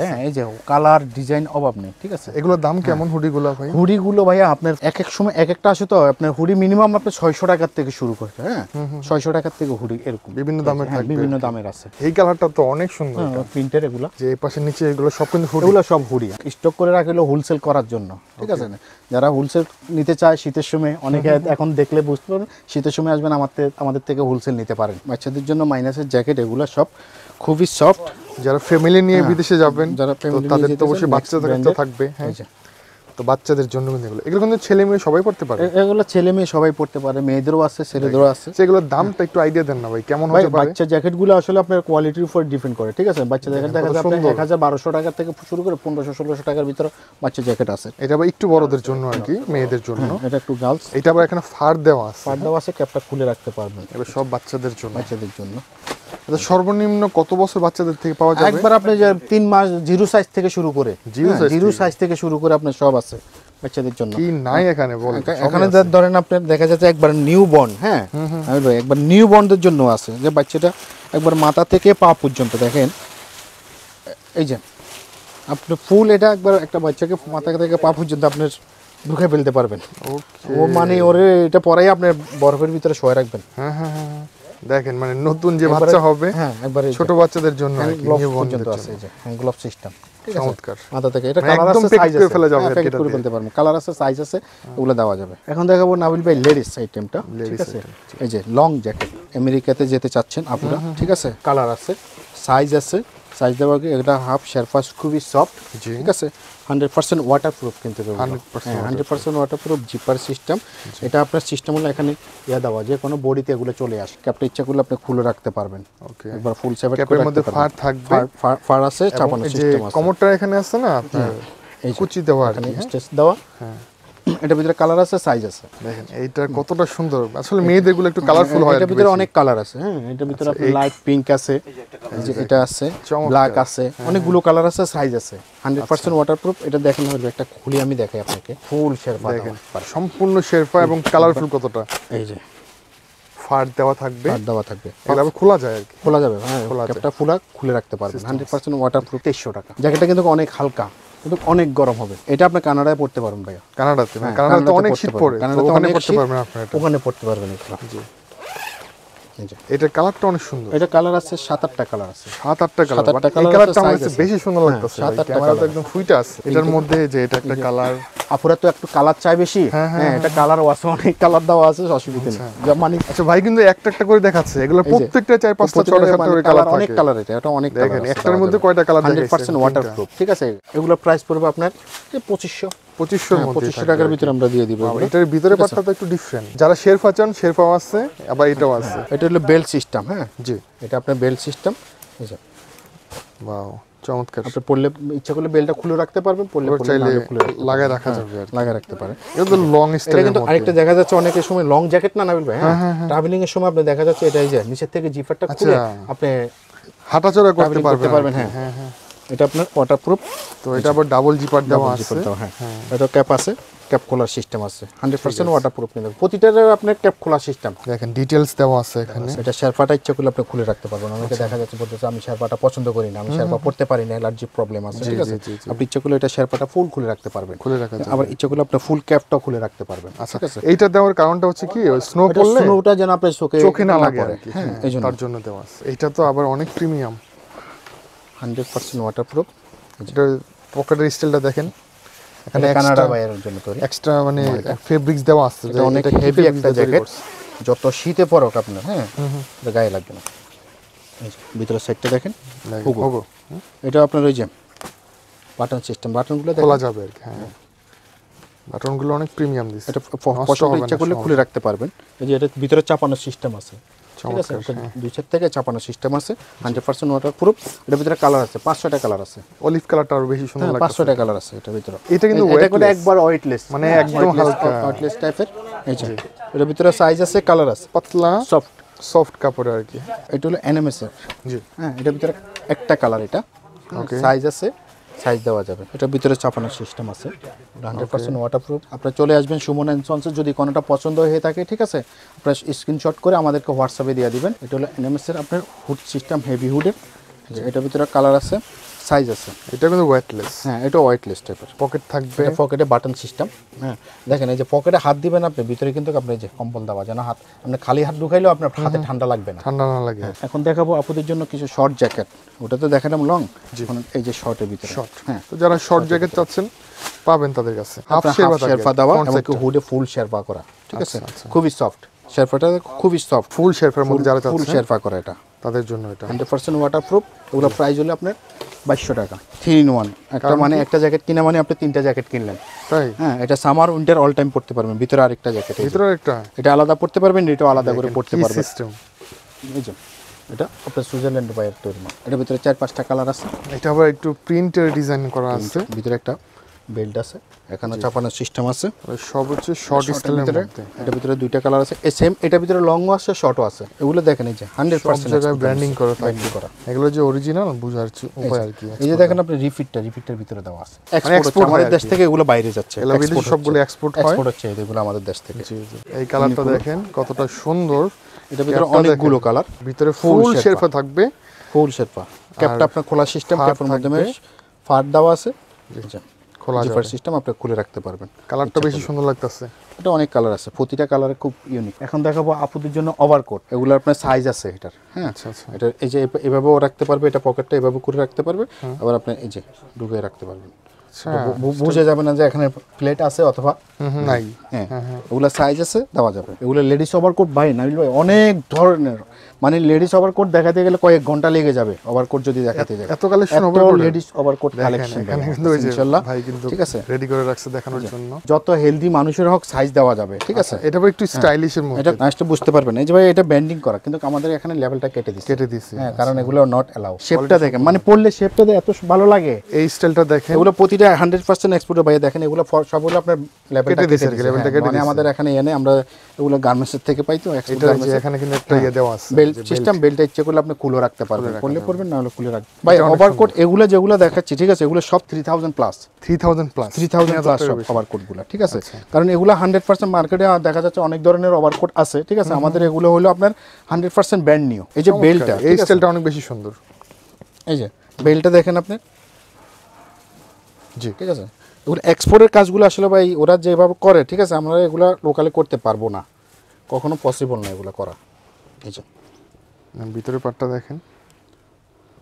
হ্যাঁ এই যে কালার ডিজাইন অভাব নেই ঠিক আছে এগুলোর দাম হ্যাঁ। কেমন হুডিগুলো হুডিগুলো ভাইয়া আপনার এক এক সময় এক একটা তো আপনার হুডি মিনিমাম আপনার ছয়শো টাকার থেকে শুরু করে হ্যাঁ ছয়শো টাকার থেকে হুডি এরকম বিভিন্ন দামের হ্যাঁ, বিভিন্ন দামের আছে এই কালারটা তো অনেক সুন্দর হ্যাঁ, যে নিচে এগুলো সব কিন্তু সব হুডি স্টক করে হোলসেল করার জন্য ঠিক আছে যারা হোলসেল নিতে চায় শীতের সময় অনেকে এখন দেখলে বুঝতে পারবেন শীতের সময় আসবেন আমাদের আমাদের থেকে হোলসেল নিতে পারেন বাচ্চাদের জন্য মাইনাসের জ্যাকেট এগুলো সব খুবই সফট যারা ফ্যামিলি নিয়ে হ্যাঁ, বিদেশে যাবেন যারা তাদের তো অবশ্যই বাচ্চা থাকবে হ্যাঁ তো বাচ্চাদের জন্য কিন্তু এগুলো এগুলো কিন্তু ছেলে মেয়ে সবাই পড়তে পারে এগুলো ছেলে মেয়ে সবাই পড়তে পারে মেয়েদেরও আছে ছেলেদেরও আছে সেগুলোর দামটা একটু আইডিয়া দেন না ভাই কেমন হতে বাচ্চা জ্যাকেট গুলো আসলে আপনার কোয়ালিটির উপর ডিপেন্ড করে ঠিক আছে বাচ্চা জ্যাকেট দেখা যায় আপনার বারোশো টাকা থেকে শুরু করে পনেরোশো ষোলোশো টাকার ভিতরে বাচ্চা জ্যাকেট আছে এটা আবার একটু বড়দের জন্য আর কি মেয়েদের জন্য হ্যাঁ, এটা একটু গার্লস এটা আবার এখানে ফার দেওয়া আছে ফার দেওয়া আছে ক্যাপটা খুলে রাখতে পারবেন এবার সব বাচ্চাদের জন্য বাচ্চাদের জন্য সর্বনিম্ন কত বছর বাচ্চাদের থেকে পাওয়া যাবে একবার আপনি যে 3 মাস জিরো সাইজ থেকে শুরু করে জিরো হ্যাঁ, সাইজ থেকে শুরু করে আপনার সব আছে বাচ্চাদের জন্য কি নাই হ্যাঁ, এখানে বলেন এখানে ধরেন আপনি দেখা যাচ্ছে একবার নিউ বর্ন হ্যাঁ আমি ভাই একবার নিউ বর্নদের জন্য আছে যে বাচ্চাটা একবার মাথা থেকে পা পর্যন্ত দেখেন এই যে আপনি ফুল এটা একবার একটা বাচ্চাকে মাথা থেকে পা পর্যন্ত আপনার ঢুকে ফেলতে পারবেন ও মানে ওরে এটা পরাই আপনি বরফের ভিতরে শোয়া রাখবেন হ্যাঁ হ্যাঁ হ্যাঁ, হ্যাঁ। দেখেন মানে নতুন যে বাচ্চা হবে হ্যাঁ, একবারে ছোট বাচ্চাদের জন্য এখন হ্যাঁ, লেডিস এই যে হ্যাঁ, মানে লং যেতে চাচ্ছেন আপনারা ঠিক আছে কালার আছে সাইজ আছে সাইজ দেওয়া এটা হাফ খুবই সফট ঠিক আছে হান্ড্রেড পার্সেন্ট ওয়াটারপ্রুফ কিন্তু hundred percent waterproof zipper system এটা আপনার সিস্টেম হলো এখানে ইয়া দেওয়া যে কোনো বডিতে এগুলো চলে আসে ক্যাপটা ইচ্ছা করলে আপনি খুলে রাখতে পারবেন ওকে একবার ফুল সেভেন ক্যাপের মধ্যে ফার থাকবে ফার আছে চাপানো সিস্টেম আছে কমোডটা এখানে আছে না হ্যাঁ, আপনার কুচি দেওয়া আর কি হ্যাঁ? দেওয়া হ্যাঁ এটার ভিতরে কালার আছে সাইজ আছে দেখেন এইটা কতটা সুন্দর আসলে মেয়েদের গুলো একটু কালারফুল হয় এটার ভিতরে অনেক কালার আছে হ্যাঁ এটার ভিতরে আচ্ছা, আপনার লাইট পিঙ্ক আছে এটা আছে ব্ল্যাক আছে হ্যাঁ। অনেকগুলো কালার আছে সাইজ আছে 100% ওয়াটারপ্রুফ আচ্ছা। এটা দেখেন হবে একটা খুলি আমি দেখাই আপনাকে ফুল শেরপা দেখেন সম্পূর্ণ শেরপা এবং কালারফুল কতটা এই যে ফার দেওয়া থাকবে ফার দেওয়া থাকবে এগুলো খোলা যায় আর কি খোলা যাবে হ্যাঁ ক্যাপটা ফুলা খুলে রাখতে পারবেন 100% ওয়াটারপ্রুফ 2300 টাকা জ্যাকেটটা কিন্তু অনেক হালকা কিন্তু অনেক গরম হবে এটা আপনি কানাডায় পড়তে পারবেন ভাইয়া কানাডাতে হ্যাঁ, হ্যাঁ, কানাডাতে অনেক শীত পড়ে কানাডাতে অনেক পড়তে পারবেন আপনি ওখানে পড়তে পারবেন জি এটার কালারটা অনেক সুন্দর এটা কালার আছে সাত আটটা কালার আছে সাত আটটা কালার এই কালারটা আমার বেশি সুন্দর হ্যাঁ, লাগতেছে সাত আটটা কালার একদম ফুইটা আছে এটার মধ্যে যে এটা একটা কালার আপুরা তো একটু কালার চাই বেশি হ্যাঁ, হ্যাঁ, হ্যাঁ এটা কালার অনেক কালার দেওয়া আছে অসুবিধা নেই আচ্ছা। মানে আচ্ছা ভাই কিন্তু একটা একটা করে দেখাচ্ছে এগুলো প্রত্যেকটা চার পাঁচটা ছটা সাতটা করে কালার অনেক কালার এটা এটা অনেক দেখেন একটার মধ্যে কয়টা কালার দেখাচ্ছে 100% ওয়াটারপ্রুফ ঠিক আছে এগুলো প্রাইস পড়বে আপনার 2500 পঁচিশশোর হ্যাঁ, পঁচিশশো টাকার ভিতরে আমরা দিয়ে যারা চান আছে আবার এটাও আছে হ্যাঁ, এটা হলো সিস্টেম হ্যাঁ জি এটা আপনার সিস্টেম চমৎকার পড়লে করলে বেলটা খুলে রাখতে পারবেন লাগায় রাখা হ্যাঁ, রাখতে লং আরেকটা দেখা যাচ্ছে অনেকের সময় লং জ্যাকেট না ট্রাভেলিং এর সময় দেখা যাচ্ছে এটাই যে নিচের থেকে জিপারটা আচ্ছা। আপনি হাঁটাচলা করতে পারবেন হ্যাঁ হ্যাঁ এটা আপনার ওয়াটারপ্রুফ তো এটা আবার ডাবল জিপার দেওয়া আছে হ্যাঁ।, হ্যাঁ এটা ক্যাপ আছে ক্যাপ খোলার সিস্টেম আছে 100% ওয়াটারপ্রুফ কিন্তু প্রতিটার আপনার ক্যাপ খোলার সিস্টেম দেখেন ডিটেইলস দেওয়া আছে এখানে এটা শেরপাটা ইচ্ছা করলে আপনি খুলে রাখতে পারবেন অনেকে আচ্ছা। দেখা যাচ্ছে বলতে আমি শেরপাটা পছন্দ করি না আমি শেরপা পড়তে পারি না অ্যালার্জি প্রবলেম আছে ঠিক আছে আপনি ইচ্ছা করলে এটা শেরপাটা ফুল খুলে রাখতে পারবেন খুলে রাখা আবার ইচ্ছা করলে আপনি ফুল ক্যাপটা খুলে রাখতে পারবেন আচ্ছা ঠিক আছে এইটা দেওয়ার কারণটা হচ্ছে কি স্নো পড়লে স্নোটা যেন আপনার চোখে চোখে না লাগে হ্যাঁ, হ্যাঁ তার জন্য দেওয়া আছে এটা তো আবার অনেক প্রিমিয়াম হান্ড্রেড পার্সেন্ট ওয়াটারপ্রুফ যেটার পকেটের স্টাইলটা দেখেন এখানে কানাডা বাইরের জন্য তৈরি এক্সট্রা মানে ফেব্রিক্স দেওয়া আছে এটা অনেক হেভি একটা জ্যাকেট যত শীতে পরক আপনার হ্যাঁ এটা গায়ে লাগবে না ভিতরের সাইডটা দেখেন হুগো এটা আপনার ওই যে বাটন সিস্টেম বাটনগুলো খোলা যাবে আর কি হ্যাঁ বাটনগুলো অনেক প্রিমিয়াম দিচ্ছে এটা পছন্দ ইচ্ছা করলে খুলে রাখতে পারবেন এই যে এটা ভিতরে চাপানোর সিস্টেম আছে ঠিক আছে হ্যাঁ। থেকে চাপানো সিস্টেম আছে পার্সেন্ট ওয়াটার প্রুফ এটার ভিতরে কালার আছে পাঁচশোটা কালার আছে অলিভ কালারটা আরো বেশি সুন্দর লাগে পাঁচশোটা কালার আছে ভিতরে এটা কিন্তু একবার ওয়েটলেস মানে হ্যাঁ, একদম ওয়েটলেস টাইপের এটার ভিতরে সাইজ আছে কালার আছে পাতলা সফট সফট কাপড় আর কি এটা হলো এনএমএস হ্যাঁ এটার ভিতরে একটা কালার এটা ওকে সাইজ আছে সাইজ দেওয়া যাবে এটা ভিতরে চাপানোর সিস্টেম আছে হান্ড্রেড পার্সেন্ট ওয়াটারপ্রুফ আপনার চলে আসবেন সুমন অ্যান্ড যদি কোনোটা পছন্দ হয়ে থাকে ঠিক আছে আপনার স্ক্রিনশট করে আমাদেরকে হোয়াটসঅ্যাপে দিয়ে দিবেন এটা হলো এনএমএসের আপনার হুড সিস্টেম হেভি হুডের এটার ভিতরে কালার আছে সাইজ আছে এটা কিন্তু ওয়েটলেস হ্যাঁ এটা ওয়েটলেস টাইপের পকেট থাকবে পকেটে বাটন সিস্টেম হ্যাঁ দেখেন এই যে পকেটে হাত দিবেন আপনি ভিতরে কিন্তু আপনি যে কম্বল দেওয়া যেন হাত আপনি খালি হাত ঢুকাইলেও আপনার হাতে ঠান্ডা লাগবে না ঠান্ডা না লাগে হ্যাঁ, এখন দেখাবো আপুদের জন্য কিছু শর্ট জ্যাকেট ওটা তো দেখালাম লং এখন এই যে শর্টের ভিতরে শর্ট হ্যাঁ তো যারা শর্ট জ্যাকেট চাচ্ছেন পাবেন তাদের কাছে হাফ শেরপা দেওয়া এবং হুডে ফুল শেরপা করা ঠিক আচ্ছা, আছে আচ্ছা। খুবই সফট শেরপাটা খুবই সফট ফুল শেরপার মধ্যে যারা ফুল শেরপা করা এটা তাদের জন্য এটা হান্ড্রেড পার্সেন্ট ওয়াটারপ্রুফ ওগুলো প্রাইস হলো আপনার বাইশশো টাকা থ্রি ইন ওয়ান একটা মানে একটা জ্যাকেট কিনা মানে আপনি তিনটা জ্যাকেট কিনলেন তাই হ্যাঁ এটা সামার উইন্টার অল টাইম পড়তে পারবেন ভিতরে আরেকটা জ্যাকেট ভিতরে একটা এটা আলাদা পড়তে পারবেন এটাও আলাদা করে পড়তে পারবেন সিস্টেম এই এটা আপনার সুইজারল্যান্ড বাইয়ের তৈরি এটা ভিতরে চার পাঁচটা কালার আছে এটা আবার একটু প্রিন্টের ডিজাইন করা আছে ভিতরে একটা বেল্ট আছে এখানে চাপানোর সিস্টেম আছে সব হচ্ছে শর্ট স্টাইলের মধ্যে এটার ভিতরে দুইটা কালার আছে সেম এটার ভিতরে লং ও আছে শর্টও আছে এগুলো দেখেন এই যে 100% জায়গায় ব্র্যান্ডিং করা ব্র্যান্ডিং করা এগুলো যে অরিজিনাল বুঝার উপায় আর কি এই যে দেখেন আপনি রিফিটটা রিফিটটার ভিতরে দেওয়া আছে এক্সপোর্ট মানে আমাদের দেশ থেকে এগুলো বাইরে যাচ্ছে এক্সপোর্ট সবগুলো এক্সপোর্ট হয় এক্সপোর্ট হচ্ছে এগুলো আমাদের দেশ থেকে জি জি এই কালারটা দেখেন কতটা সুন্দর এটার ভিতরে অনেকগুলো কালার ভিতরে ফুল শেরপা থাকবে ফুল শেরফা ক্যাপটা আপনার খোলা সিস্টেম ক্যাপের মাধ্যমে ফাট দেওয়া আছে খোলা জিপার সিস্টেম আপনি খুলে রাখতে পারবেন কালারটা বেশি সুন্দর লাগতেছে এটা অনেক কালার আছে প্রতিটা কালারে খুব ইউনিক এখন দেখাবো আপুদের জন্য ওভারকোট এগুলো আপনার সাইজ আছে এটার হ্যাঁ আচ্ছা আচ্ছা এটা এই যে এভাবেও রাখতে পারবে এটা পকেটটা এভাবে করে রাখতে পারবে আবার আপনি এই যে ডুবে রাখতে পারবেন আচ্ছা। বুঝে যাবে না যে এখানে প্লেট আছে অথবা নাই হ্যাঁ ওগুলো সাইজ আছে দেওয়া যাবে এগুলো লেডিস ওভারকোট ভাই নাবিল ভাই অনেক ধরনের মানে লেডিস ওভার কোট দেখাতে গেলে কয়েক ঘন্টা লেগে যাবে ওভার কোট যদি দেখাতে যায় এত collection coat ladies coat collection ইনশাআল্লাহ ভাই কিন্তু ঠিক আছে রেডি করে রাখছে দেখানোর আচ্ছা। জন্য যত হেলদি মানুষের হোক সাইজ দেওয়া যাবে ঠিক আচ্ছা, আছে এটা একটু স্টাইলিশের হ্যাঁ। মধ্যে এটা কাজটা বুঝতে পারবেন এই যে ভাই এটা ব্যান্ডিং করা কিন্তু আমাদের এখানে লেভেলটা কেটে দিছে কেটে দিছে হ্যাঁ কারণ আচ্ছা। এগুলো নট এলাউ শেপটা দেখেন মানে পড়লে শেপটা এত ভালো লাগে এই স্টাইলটা দেখেন এগুলো প্রতিটা 100% এক্সপোর্ট ভাই দেখেন এগুলো সবগুলো আপনার লেভেলটা কেটে দিছে লেভেলটা হ্যাঁ, কেটে মানে আমাদের এখানে এনে আমরা এগুলো গার্মেন্টস থেকে পাই তো এখানে কিন্তু একটা হ্যাঁ। ইয়ে দেওয়া আছে সিস্টেম বেল্ট ইচ্ছে করলে আপনি কুলো রাখতে পারবেন করলে পরবেন না হলে খুলে রাখবেন ভাই ওভারকোট এগুলো যেগুলো দেখাচ্ছি ঠিক আছে এগুলো সব 3000 প্লাস 3000 প্লাস 3000 প্লাস সব ওভারকোটগুলো ঠিক আছে আচ্ছা। কারণ এগুলো 100% মার্কেটে দেখা যাচ্ছে অনেক ধরনের ওভারকোট আছে ঠিক আছে আমাদের এগুলো হলো আপনার 100% ব্র্যান্ড নিউ এই যে বেল্টটা এই স্টাইলটা অনেক বেশি সুন্দর এই যে বেল্টটা দেখেন আপনি জি ঠিক আছে এগুলো এক্সপোর্টের কাজগুলো আসলে ভাই ওরা যেভাবে করে ঠিক আছে আমরা এগুলো লোকালে করতে পারবো না কখনো পসিবল না এগুলো করা এই যে ভিতরের পার্টটা দেখেন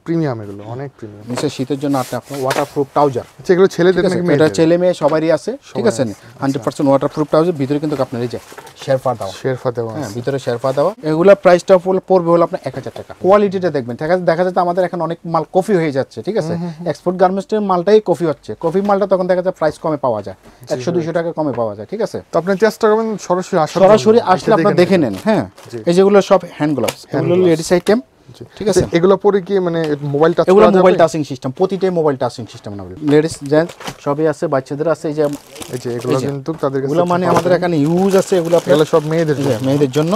প্রিমিয়াম এগুলো অনেক প্রিমিয়াম নিচে শীতের জন্য আপনার ওয়াটারপ্রুফ ট্রাউজার সেগুলো ছেলেদের নাকি এটা ছেলে মেয়ে সবারই আছে ঠিক আছে হান্ড্রেড পার্সেন্ট ওয়াটারপ্রুফ ট্রাউজার ভিতরে কিন্তু আপনার এই যে শেরফা দেওয়া শেরফা দেওয়া হ্যাঁ ভিতরে শেরফা দেওয়া এগুলো প্রাইসটা হল পড়বে হলো আপনার এক হাজার টাকা কোয়ালিটিটা দেখবেন ঠিক আছে দেখা যাচ্ছে আমাদের এখানে অনেক মাল কফি হয়ে যাচ্ছে ঠিক আছে এক্সপোর্ট গার্মেন্টসের মালটাই কফি হচ্ছে কফি মালটা তখন দেখা যায় প্রাইস কমে পাওয়া যায় একশো দুশো টাকা কমে পাওয়া যায় ঠিক আছে তো আপনি চেষ্টা করবেন সরাসরি সরাসরি আসলে আপনার দেখে নেন হ্যাঁ এই যেগুলো সব হ্যান্ড গ্লাভস এগুলো লেডিস আইটেম ঠিক আছে এগুলো পরে কি মানে মোবাইল টাচ এগুলো মোবাইল টাচিং সিস্টেম প্রতিটাই মোবাইল টাচিং সিস্টেম না লেডিস জেন্টস সবই আছে বাচ্চাদের আছে এই যে এই যে এগুলো কিন্তু তাদের কাছে এগুলো মানে আমাদের এখানে ইউজ আছে এগুলো সব মেয়েদের জন্য মেয়েদের জন্য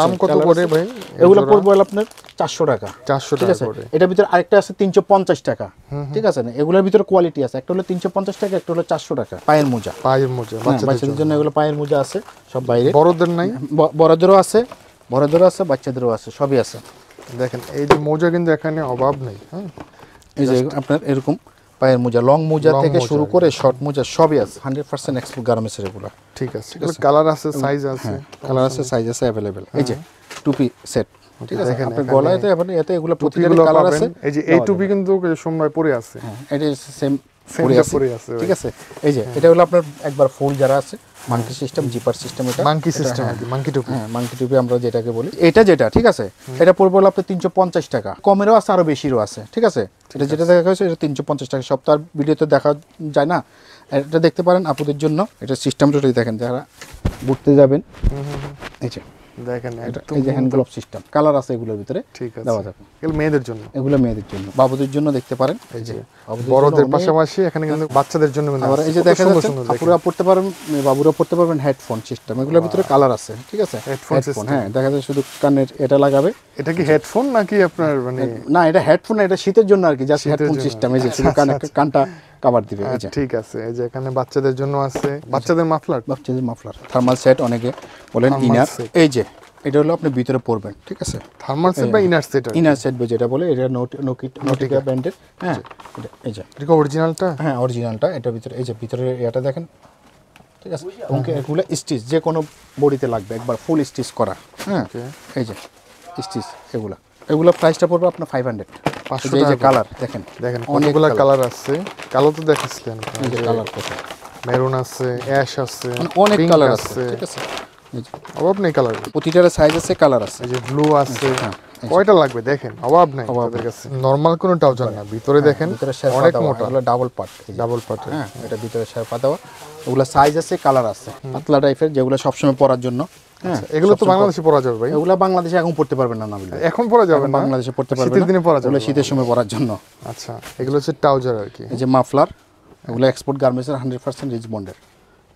দাম কত ভাই এগুলো পড়বে আপনার চারশো টাকা চারশো ঠিক আছে এটার ভিতরে আরেকটা আছে তিনশো পঞ্চাশ টাকা ঠিক আছে না এগুলোর ভিতরে কোয়ালিটি আছে একটা হলো তিনশো পঞ্চাশ টাকা একটা হলো চারশো টাকা পায়ের মোজা পায়ের মোজা হ্যাঁ, বাচ্চাদের জন্য এগুলো পায়ের মোজা আছে সব বাইরে বড়দের নাই বড়দেরও আছে বড়দেরও আছে বাচ্চাদেরও আছে সবই আছে দেখেন এই যে মোজা কিন্তু এখানে অভাব নেই হ্যাঁ এই যে আপনার এরকম পায়ের মোজা লং মোজা থেকে শুরু করে শর্ট মোজা সবই আছে হান্ড্রেড পার্সেন্ট এক্সপো গার্মেন্টস এগুলো ঠিক আছে কালার আছে সাইজ আছে কালার হ্যাঁ, আছে সাইজ হ্যাঁ, আছে অ্যাভেলেবেল এই যে হ্যাঁ। টুপি সেট ঠিক আপনি এতে এগুলো প্রতিটা কালার আছে এই যে এই টুপি কিন্তু সময় পরে আছে এটা সেম ঠিক আছে এই যে হ্যাঁ। এটা হলো আপনার একবার ফুল যারা আছে মাঙ্কি সিস্টেম জিপার সিস্টেম এটা মাংকি সিস্টেম মাংকি টুপি হ্যাঁ মাঙ্কি টুপি আমরা যেটাকে বলি এটা যেটা ঠিক আছে এটা পড়বে হলো আপনার তিনশো পঞ্চাশ টাকা কমেরও আছে আরও বেশিরও আছে ঠিক আছে এটা যেটা দেখা হয়েছে এটা তিনশো পঞ্চাশ টাকা সপ্তাহ ভিডিওতে দেখা যায় না এটা দেখতে পারেন আপুদের জন্য এটা সিস্টেমটা দেখেন যারা ঘুরতে যাবেন এই যে দেখেন একদম এই যে হ্যান্ড গ্লোভ সিস্টেম কালার আছে এগুলোর ভিতরে ঠিক আছে দেওয়া যাবে এগুলো মেয়েদের জন্য এগুলো মেয়েদের জন্য বাবুদের জন্য দেখতে পারেন এই যে বড়দের পাশাপাশি এখানে কিন্তু হ্যাঁ। বাচ্চাদের জন্য আবার এই যে দেখেন আপুরা পড়তে পারেন বাবুরা পড়তে পারবেন হেডফোন সিস্টেম এগুলোর ভিতরে কালার আছে ঠিক আছে হেডফোন হ্যাঁ দেখা যায় শুধু কানের এটা লাগাবে এটা কি হেডফোন নাকি আপনার মানে না এটা হেডফোন এটা শীতের জন্য আর কি জাস্ট হেডফোন সিস্টেম এই যে শুধু আচ্ছা, কানে আচ্ছা। কানটা কভার দিবে হ্যাঁ, ঠিক আছে এই যে এখানে বাচ্চাদের জন্য আছে বাচ্চাদের মাফলার বাচ্চাদের মাফলার থার্মাল সেট অনেকে বলেন ইনার এই যে এটা হলো আপনি ভিতরে পরবেন ঠিক আছে থার্মাল সেট বা ইনার সেট ইনার সেট বলে যেটা বলে এটা নোট নোকিট নোটিকা ব্র্যান্ডের হ্যাঁ এই যে এটা অরিজিনালটা হ্যাঁ অরিজিনালটা এটা ভিতরে এই যে ভিতরে এটা দেখেন ঠিক আছে ওকে এগুলো স্টিচ যে কোনো বডিতে লাগবে একবার ফুল স্টিচ করা হ্যাঁ এই যে স্টিচ এগুলা এগুলো প্রাইসটা পড়বে আপনার ফাইভ হান্ড্রেড পাঁচশো এই যে কালার দেখেন দেখেন অনেকগুলো কালার আছে কালো তো দেখাচ্ছিলেন কালার মেরুন আছে অ্যাশ আছে মানে অনেক কালার আছে ঠিক আছে অভাব নেই কালার প্রতিটার সাইজ আছে কালার আছে যে ব্লু আছে হ্যাঁ, কয়টা লাগবে দেখেন অভাব নাই আমাদের কাছে নরমাল কোনো টাউজার না হ্যাঁ, ভিতরে হ্যাঁ, দেখেন অনেক মোটা ডাবল পার্ট ডাবল পার্ট হ্যাঁ এটা ভিতরে শেরপা পাতা ওগুলো সাইজ আছে কালার আছে পাতলা টাইপের যেগুলো সবসময় পরার জন্য আচ্ছা, এগুলো তো বাংলাদেশে পরা যাবে ভাই এগুলো বাংলাদেশে এখন পড়তে পারবেন না নাবিল এখন পরা যাবে না বাংলাদেশে পড়তে পারবেন শীতের দিনে পরা যাবে শীতের সময় পরার জন্য আচ্ছা এগুলো হচ্ছে ট্রাউজার আর কি এই যে মাফলার এগুলো এক্সপোর্ট গার্মেন্টসের হান্ড্রেড পার্সেন্ট রিচ বন্ডের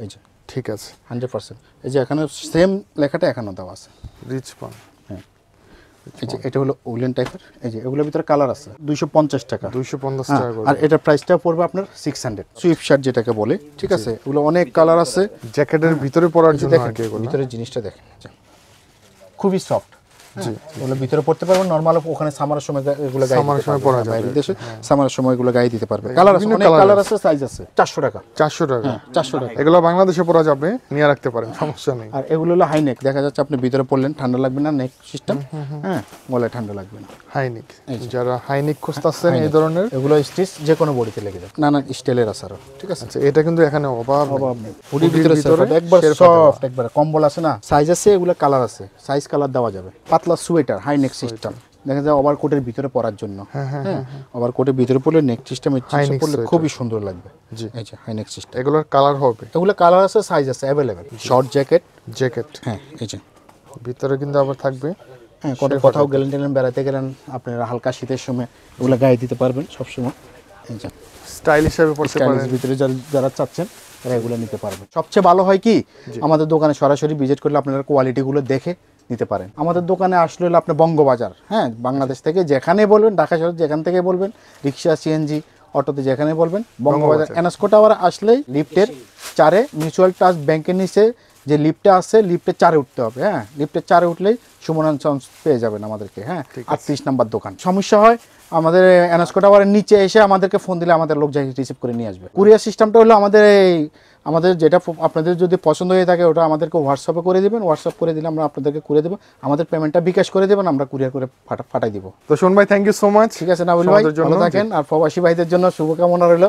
এই যে ঠিক আছে হান্ড্রেড পার্সেন্ট এই যে এখানে সেম লেখাটা এখানে দেওয়া আছে রিচ পান হ্যাঁ। এই যে এটা হলো উলেন টাইপের এই যে এগুলোর ভিতরে কালার আছে দুইশো পঞ্চাশ টাকা দুইশো পঞ্চাশ হ্যাঁ, টাকা আর এটা প্রাইসটা পড়বে আপনার সিক্স হান্ড্রেড সুইফট শার্ট যেটাকে বলে ঠিক আছে এগুলো অনেক কালার আছে জ্যাকেটের ভিতরে পরার জন্য ভিতরে জিনিসটা দেখেন আচ্ছা। খুবই সফট হ্যাঁ। আপনি ভিতরে পড়লেন ঠান্ডা লাগবে না নেক সিস্টেম হ্যাঁ, গলায় ঠান্ডা লাগবে না যারা এই ধরনের এগুলো স্টিচ যে কোনো বডিতে লেগে যাবে নানা স্টাইলের আছে ঠিক আছে আচ্ছা, এটা কিন্তু এখানে অভাব অভাব নেই কম্বল আছে না সাইজ আছে এগুলো কালার আছে সাইজ কালার দেওয়া যাবে পাতলা পাতলা সোয়েটার হাই নেক সিস্টেম দেখা যায় কোটের ভিতরে পরার জন্য ওভার হ্যাঁ, হ্যাঁ, হ্যাঁ, কোটের ভিতরে পরলে নেক সিস্টেম পরলে খুবই সুন্দর লাগবে হাই নেক সিস্টেম এগুলোর কালার হবে এগুলো কালার আছে সাইজ আছে অ্যাভেলেবেল শর্ট জ্যাকেট জ্যাকেট হ্যাঁ এই যে ভিতরে কিন্তু আবার থাকবে হ্যাঁ কোনো কোথাও গেলেন টেলেন বেড়াতে গেলেন আপনারা হালকা শীতের সময় এগুলো গায়ে দিতে পারবেন সবসময় এই যে স্টাইল হিসাবে পড়তে পারেন ভিতরে যারা চাচ্ছেন তারা এগুলো নিতে পারবেন সবচেয়ে ভালো হয় কি আমাদের দোকানে সরাসরি ভিজিট করলে আপনারা কোয়ালিটিগুলো দেখে নিতে পারেন আমাদের দোকানে আসলে হলো আপনার বঙ্গবাজার হ্যাঁ বাংলাদেশ থেকে যেখানে বলবেন ঢাকা শহর যেখান থেকে বলবেন রিক্সা সিএনজি অটোতে যেখানে বলবেন বঙ্গবাজার এনএসকো টাওয়ার আসলেই লিফ্টের চারে মিউচুয়াল ট্রাস্ট ব্যাংকের নিচে যে লিফটটা আছে লিফ্টে চারে উঠতে হবে হ্যাঁ লিফটের চারে উঠলেই সুমনান সন্স পেয়ে যাবেন আমাদেরকে হ্যাঁ আটত্রিশ নাম্বার দোকান সমস্যা হয় আমাদের এনএসকো টাওয়ারের নিচে এসে আমাদেরকে ফোন দিলে আমাদের লোক যাই রিসিভ করে নিয়ে আসবে কুরিয়ার সিস্টেমটা হলো আমাদের এই আমাদের যেটা আপনাদের যদি পছন্দ হয়ে থাকে ওটা আমাদেরকে হোয়াটসঅ্যাপে করে দেবেন হোয়াটসঅ্যাপ করে দিলে আমরা আপনাদেরকে করে দেবো আমাদের পেমেন্টটা বিকাশ করে দেবেন আমরা কুরিয়ার করে ফাটাই দিব তো শোন ভাই থ্যাংক ইউ সো মাচ ঠিক আছে না ভাই ভালো থাকেন আর প্রবাসী ভাইদের জন্য শুভকামনা রইল